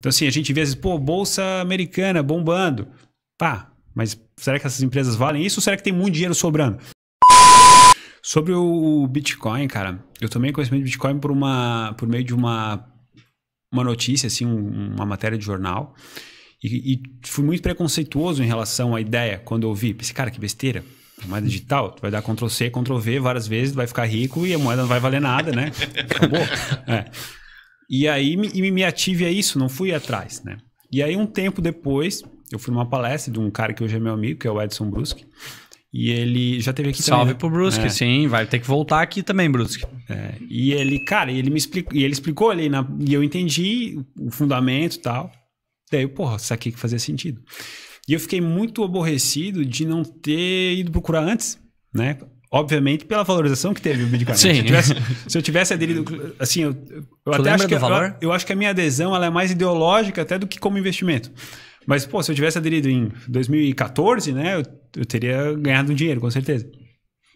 Então, assim, a gente vê às vezes, pô, bolsa americana bombando. Tá, mas será que essas empresas valem isso ou será que tem muito dinheiro sobrando? Sobre o Bitcoin, cara, eu tomei conhecimento o Bitcoin por, uma, por meio de uma, uma notícia, assim, uma matéria de jornal. E, e fui muito preconceituoso em relação à ideia quando eu vi. Pensei, cara, que besteira. A é moeda digital, tu vai dar Ctrl C, Ctrl V várias vezes, vai ficar rico e a moeda não vai valer nada, né? Acabou. É. E aí me, me ative a isso, não fui atrás, né? E aí um tempo depois, eu fui numa palestra de um cara que hoje é meu amigo, que é o Edson Brusque. E ele já teve aqui Salve também, né? pro Brusque, é. sim. Vai ter que voltar aqui também, Brusque. É. E ele, cara, ele me explicou, e ele explicou ali, na, e eu entendi o fundamento e tal. Daí, porra, isso aqui que fazia sentido. E eu fiquei muito aborrecido de não ter ido procurar antes, né? Obviamente pela valorização que teve o Bitcoin. Sim. Se eu tivesse, se eu tivesse aderido. Assim, eu, eu até acho que, eu, eu, acho que a minha adesão ela é mais ideológica até do que como investimento. Mas, pô, se eu tivesse aderido em 2014, né, eu, eu teria ganhado um dinheiro, com certeza.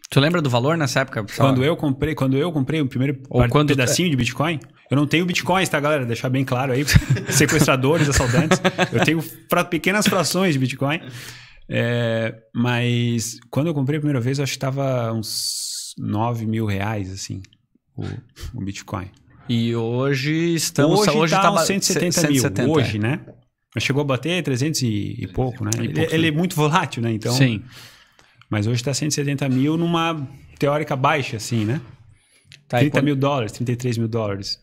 Tu lembra do valor nessa época? Pessoal? Quando eu comprei, quando eu comprei o primeiro Ou quando pedacinho de Bitcoin, eu não tenho bitcoins, tá, galera? Deixar bem claro aí, sequestradores, assaltantes. Eu tenho pequenas frações de Bitcoin. É, mas quando eu comprei a primeira vez, eu acho que estava uns 9 mil reais, assim, o, o Bitcoin. E hoje estamos. Hoje, hoje tá, hoje tá 170, 170 mil, hoje, é. né? Mas chegou a bater 300 e, e pouco, né? E ele, é pouco, ele é muito volátil, né? Então, Sim. Mas hoje está 170 mil numa teórica baixa, assim, né? Tá, 30 quando... mil dólares, 33 mil dólares.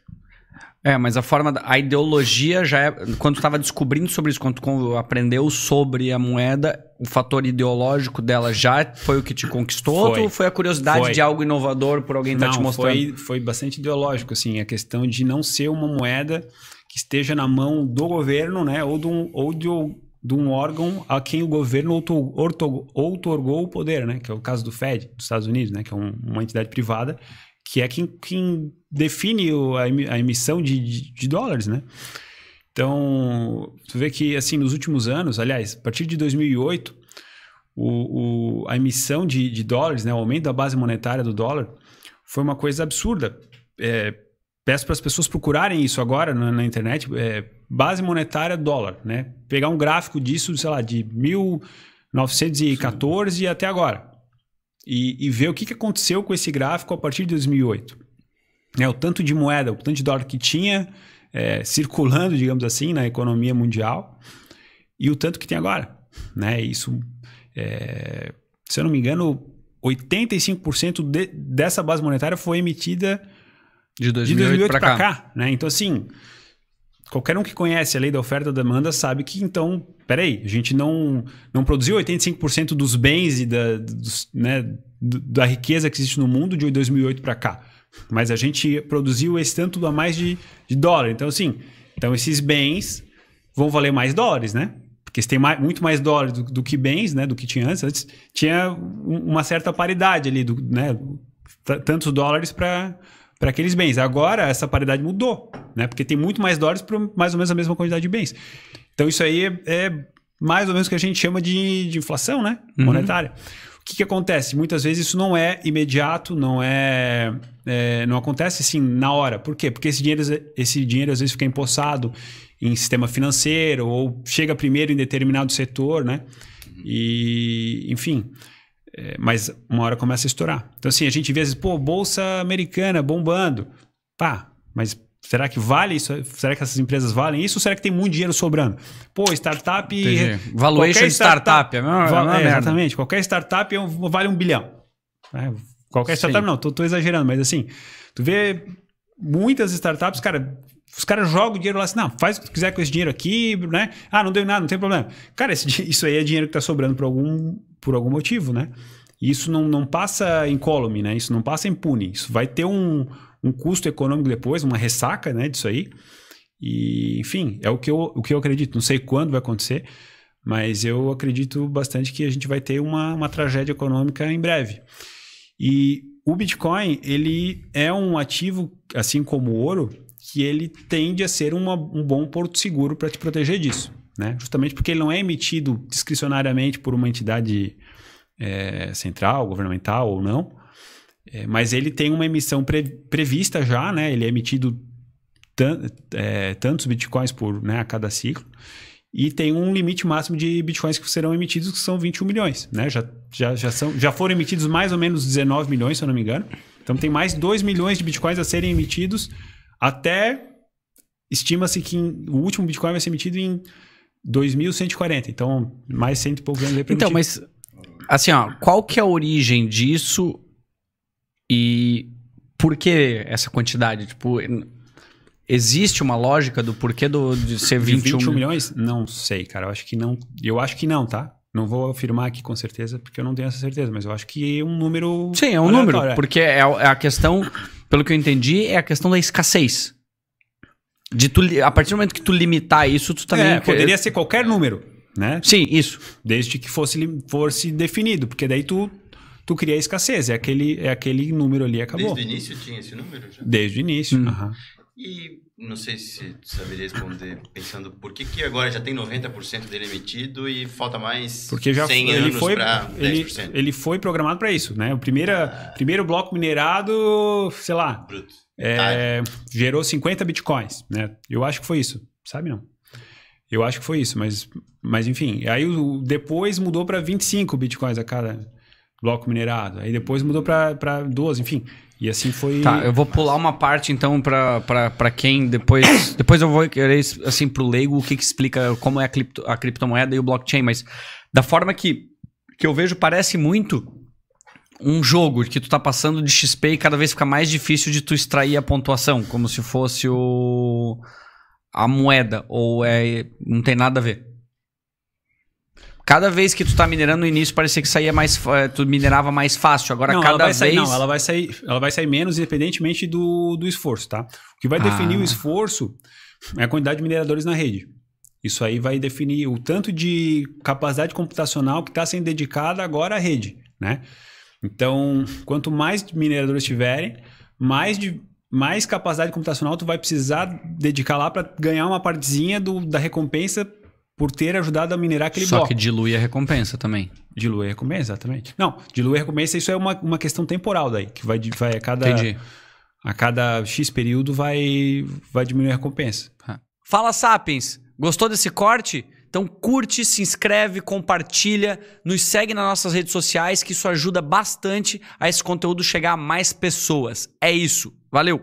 É, mas a forma, da, a ideologia já é. Quando estava descobrindo sobre isso, quando aprendeu sobre a moeda, o fator ideológico dela já foi o que te conquistou foi. ou foi a curiosidade foi. de algo inovador por alguém estar tá te mostrando? Foi, foi bastante ideológico, assim, a questão de não ser uma moeda que esteja na mão do governo, né? Ou de um, ou de um, de um órgão a quem o governo outorgou, outorgou o poder, né? Que é o caso do Fed, dos Estados Unidos, né? Que é um, uma entidade privada que é quem, quem define a emissão de, de, de dólares, né? Então, tu vê que, assim, nos últimos anos, aliás, a partir de 2008, o, o, a emissão de, de dólares, né, o aumento da base monetária do dólar, foi uma coisa absurda. É, peço para as pessoas procurarem isso agora na, na internet, é, base monetária dólar, né? Pegar um gráfico disso, sei lá, de 1914 Sim. até agora e, e ver o que, que aconteceu com esse gráfico a partir de 2008. É, o tanto de moeda, o tanto de dólar que tinha é, circulando, digamos assim, na economia mundial e o tanto que tem agora. Né? Isso, é, se eu não me engano, 85% de, dessa base monetária foi emitida de 2008, 2008 para cá. cá né? Então, assim, qualquer um que conhece a lei da oferta e demanda sabe que, então, peraí, a gente não, não produziu 85% dos bens e da, dos, né, da riqueza que existe no mundo de 2008 para cá. Mas a gente produziu esse tanto a mais de, de dólar. Então, assim, então esses bens vão valer mais dólares, né? Porque se tem mais, muito mais dólares do, do, que bens, né? Do que tinha antes. Antes tinha uma certa paridade ali, do, né? Tantos dólares para para aqueles bens. Agora, essa paridade mudou, né? Porque tem muito mais dólares para mais ou menos a mesma quantidade de bens. Então, isso aí é, é mais ou menos o que a gente chama de, de inflação, né? Uhum. Monetária. Uhum. O que, que, acontece? Muitas vezes isso não é imediato, não é, é, não acontece assim na hora. Por quê? Porque esse dinheiro, esse dinheiro às vezes fica empossado em sistema financeiro ou chega primeiro em determinado setor, né? E, enfim. É, mas uma hora começa a estourar. Então, assim, a gente vê às vezes, pô, bolsa americana bombando. Pá, mas será que vale isso? Será que essas empresas valem isso? Ou será que tem muito dinheiro sobrando? Pô, startup. Entendi. Valuation de startup. startup é mesma, é, exatamente. Qualquer startup é vale um bilhão. É, qualquer startup, não, tô, tô exagerando, mas assim, tu vê muitas startups, cara, os caras jogam o dinheiro lá assim, não, faz o que tu quiser com esse dinheiro aqui, né? Ah, não deu nada, não tem problema. Cara, esse, isso aí é dinheiro que tá sobrando para algum por algum motivo, né? isso não, não passa incólume, né? Isso não passa impune. Isso vai ter um, um custo econômico depois, uma ressaca, né, disso aí. E, enfim, é o que, eu, o que eu acredito. Não sei quando vai acontecer, mas eu acredito bastante que a gente vai ter uma, uma tragédia econômica em breve. E o Bitcoin, ele é um ativo, assim como o ouro, que ele tende a ser uma, um bom porto seguro para te proteger disso né? Justamente porque ele não é emitido discricionariamente por uma entidade é, central, governamental ou não, é, mas ele tem uma emissão pre, prevista já, né? Ele é emitido tan, é, tantos bitcoins por né, a cada ciclo e tem um limite máximo de bitcoins que serão emitidos que são 21 milhões, né? Já, já, já, são, já foram emitidos mais ou menos 19 milhões, se eu não me engano. Então tem mais 2 milhões de bitcoins a serem emitidos até estima-se que o último bitcoin vai ser emitido em 2140, então mais cento e poucos anos é Então, mas assim, ó, qual que é a origem disso e por que essa quantidade? Tipo, existe uma lógica do porquê do, de ser 21... De 21 milhões? Não sei, cara, eu acho que não, eu acho que não, tá? Não vou afirmar aqui com certeza, porque eu não tenho essa certeza, mas eu acho que é um número. Sim, é um número, é. porque é, é a questão, pelo que eu entendi, é a questão da escassez. De tu, a partir do momento que tu limitar isso, tu também. É, poderia ser qualquer número, né? Sim, isso. Desde que fosse, fosse definido, porque daí tu, tu cria a escassez. É aquele, é aquele número ali acabou. Desde o início tinha esse número já? Desde o início. Uhum. E não sei se saberia responder, pensando por que, que agora já tem 90% dele emitido e falta mais Porque já 100 ele foi, ele, ele, foi programado para isso, né? O primeiro ah. primeiro bloco minerado, sei lá, é, tá. gerou 50 bitcoins, né? Eu acho que foi isso, sabe não? Eu acho que foi isso, mas, mas enfim. Aí o, depois mudou para 25 bitcoins a cada bloco minerado. Aí depois mudou para 12, enfim. E assim foi. Tá, eu vou pular uma parte então para quem depois. depois eu vou querer, assim, para o leigo o que, que explica como é a, cripto, a criptomoeda e o blockchain, mas da forma que, que eu vejo, parece muito um jogo que tu tá passando de XP e cada vez fica mais difícil de tu extrair a pontuação, como se fosse o. a moeda, ou é. não tem nada a ver. Cada vez que tu tá minerando no início, parecia que saía mais. Eh, tu minerava mais fácil. Agora, não, cada vez. Sair, não, ela vai, sair, ela vai sair menos, independentemente do, do esforço, tá? O que vai ah. definir o ah. esforço é a quantidade de mineradores na rede. Isso aí vai definir o tanto de capacidade computacional que está sendo dedicada agora à rede, né? Então, quanto mais mineradores tiverem, mais, de, mais capacidade computacional tu vai precisar dedicar lá para ganhar uma partezinha do, da recompensa por ter ajudado a minerar aquele Só bloco. Só que dilui a recompensa também. Dilui a recompensa, exatamente. Não, dilui a recompensa, isso é uma, uma questão temporal daí, que vai, vai a cada... Entendi. A cada X período vai, vai diminuir a recompensa. Tá. Fala, Sapiens! Gostou desse corte? Então curte, se inscreve, compartilha, nos segue nas nossas redes sociais, que isso ajuda bastante a esse conteúdo chegar a mais pessoas. É isso. Valeu!